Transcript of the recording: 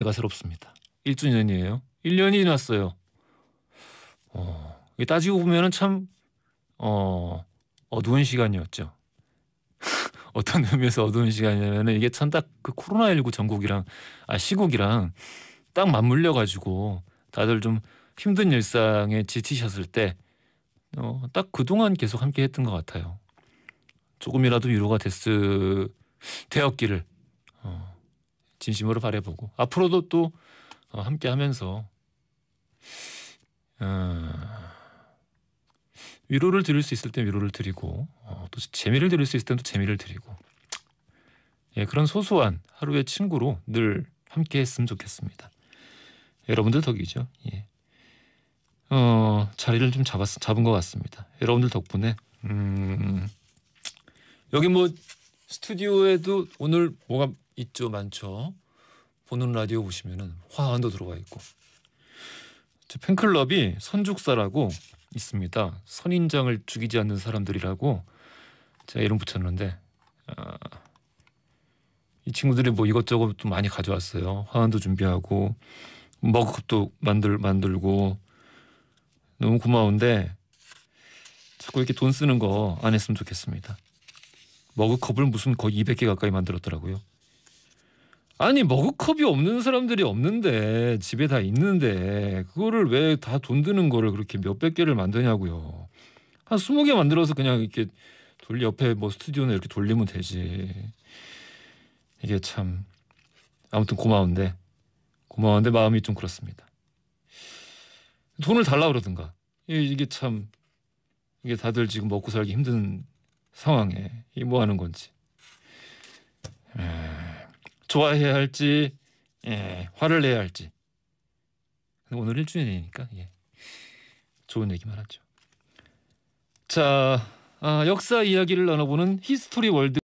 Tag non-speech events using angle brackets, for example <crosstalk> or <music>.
제가 새롭습니다. 1주년이에요. 1년이 지났어요. 어, 따지고 보면참 어, 어두운 시간이었죠. <laughs> 어떤 의미에서 어두운 시간이냐면 이게 참 딱 그 코로나19 전국이랑 아 시국이랑 딱 맞물려 가지고 다들 좀 힘든 일상에 지치셨을 때 어, 딱 그동안 계속 함께 했던 것 같아요. 조금이라도 위로가 됐을 되었기를 어, 진심으로 바래보고 앞으로도 또 어, 함께 하면서 어, 위로를 드릴 수 있을 때 위로를 드리고 어, 또 재미를 드릴 수 있을 때는 재미를 드리고 예, 그런 소소한 하루의 친구로 늘 함께 했으면 좋겠습니다. 여러분들 덕이죠. 예. 어, 자리를 좀 잡았, 잡은 것 같습니다. 여러분들 덕분에 음, 여기 뭐 스튜디오에도 오늘 뭐가 있죠 많죠. 보는 라디오 보시면은 화환도 들어가 있고 저 팬클럽이 선죽사라고 있습니다. 선인장을 죽이지 않는 사람들이라고 제가 이름 붙였는데 아, 이 친구들이 뭐 이것저것 또 많이 가져왔어요. 화환도 준비하고 머그컵도 만들 만들고 너무 고마운데 자꾸 이렇게 돈 쓰는 거 안 했으면 좋겠습니다. 머그컵을 무슨 거의 200개 가까이 만들었더라고요. 아니 머그컵이 없는 사람들이 없는데 집에 다 있는데 그거를 왜 다 돈 드는 거를 그렇게 몇 백 개를 만드냐고요. 한 스무 개 만들어서 그냥 이렇게 돌 옆에 뭐 스튜디오나 이렇게 돌리면 되지. 이게 참 아무튼 고마운데 고마운데 마음이 좀 그렇습니다. 돈을 달라 그러든가 이게 참 이게 다들 지금 먹고 살기 힘든 상황에 이뭐 하는 건지. 에이. 좋아해야 할지 예, 화를 내야 할지 오늘 1주년이니까 예. 좋은 얘기만 하죠. 자, 아, 역사 이야기를 나눠보는 히스토리 월드